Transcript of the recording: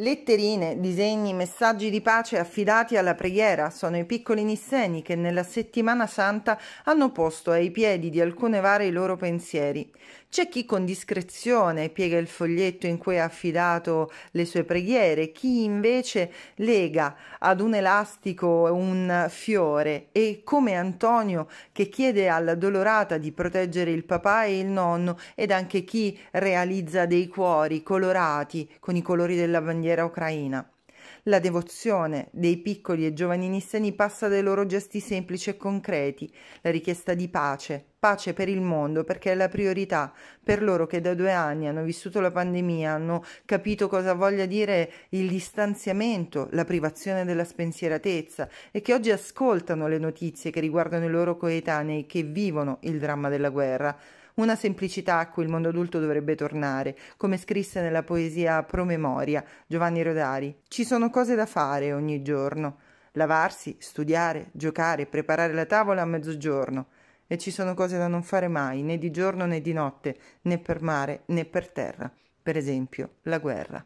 Letterine, disegni, messaggi di pace affidati alla preghiera sono i piccoli nisseni che nella settimana santa hanno posto ai piedi di alcune varie i loro pensieri. C'è chi con discrezione piega il foglietto in cui ha affidato le sue preghiere, chi invece lega ad un elastico un fiore e come Antonio che chiede alla dolorata di proteggere il papà e il nonno ed anche chi realizza dei cuori colorati con i colori della bandiera bandiera ucraina. La devozione dei piccoli e giovani nisseni passa dai loro gesti semplici e concreti, la richiesta di pace, pace per il mondo perché è la priorità per loro che da due anni hanno vissuto la pandemia, hanno capito cosa voglia dire il distanziamento, la privazione della spensieratezza e che oggi ascoltano le notizie che riguardano i loro coetanei che vivono il dramma della guerra una semplicità a cui il mondo adulto dovrebbe tornare, come scrisse nella poesia Promemoria Giovanni Rodari. Ci sono cose da fare ogni giorno. Lavarsi, studiare, giocare, preparare la tavola a mezzogiorno. E ci sono cose da non fare mai, né di giorno né di notte, né per mare né per terra. Per esempio, la guerra.